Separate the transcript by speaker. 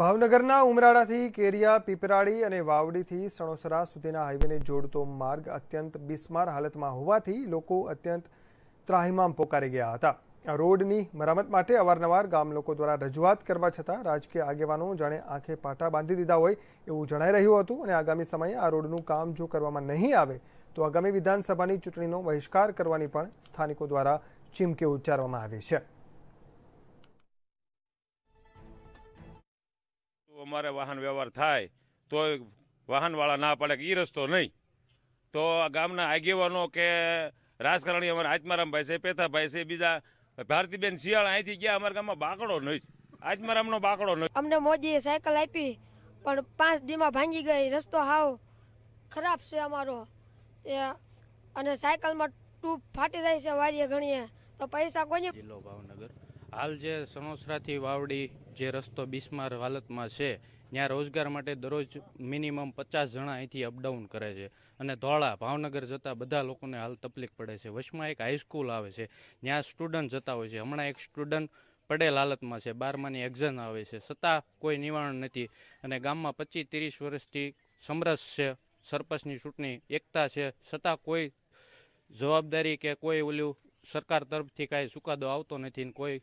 Speaker 1: ભાવનગરના ઉમરાળાથી કેરિયા પીપરાળી અને વાવડીથી સણોસરા સુધીના હાઈવેને જોડતો માર્ગ અત્યંત બિસ્માર હાલતમાં હોવાથી લોકો અત્યંત ત્રાહિમામ પોકારી ગયા હતા આ રોડની મરામત માટે અવારનવાર ગામ લોકો દ્વારા રજૂઆત કરવા છતાં રાજકીય આગેવાનો જાણે આંખે પાટા બાંધી દીધા હોય એવું જણાઈ રહ્યું હતું અને આગામી સમયે આ રોડનું કામ જો કરવામાં નહીં આવે તો આગામી વિધાનસભાની ચૂંટણીનો બહિષ્કાર કરવાની પણ સ્થાનિકો દ્વારા ચીમકે ઉચ્ચારવામાં આવી છે
Speaker 2: અમારે વાહન વ્યવહાર થાય તો વાહનવાળા ના પડે કે એ રસ્તો નહીં તો ગામના આગેવાનો કે રાજકારણી અમારા આત્મારામભાઈ છે પેથાભાઈ છે બીજા ભારતીબેન શિયાળ અહીંથી ગયા અમારા ગામમાં બાકડો નહીં આત્મારામનો બાકડો નહીં
Speaker 3: અમને મોદીએ સાયકલ આપી પણ પાંચ દીમાં ભાંગી ગઈ રસ્તો હાવ ખરાબ છે અમારો એ અને સાયકલમાં ટૂબ ફાટી જાય છે વારીએ ઘણીએ તો પૈસા કોને જિલ્લો ભાવનગર
Speaker 4: હાલ જે સણોસરાથી વાવડી જે રસ્તો બિસ્માર હાલતમાં છે ત્યાં રોજગાર માટે દરરોજ મિનિમમ પચાસ જણા અહીંથી અપડાઉન કરે છે અને ધોળા ભાવનગર જતાં બધા લોકોને હાલ તકલીફ પડે છે વચમાં એક હાઈસ્કૂલ આવે છે જ્યાં સ્ટુડન્ટ જતા હોય છે હમણાં એક સ્ટુડન્ટ પડેલ હાલતમાં છે બારમાની એક્ઝામ આવે છે છતાં કોઈ નિવારણ નથી અને ગામમાં પચીસ ત્રીસ વર્ષથી સમરસ છે સરપંચની ચૂંટણી એકતા છે છતાં કોઈ જવાબદારી કે કોઈ ઓલું સરકાર તરફથી કાંઈ ચુકાદો આવતો નથી ને કોઈ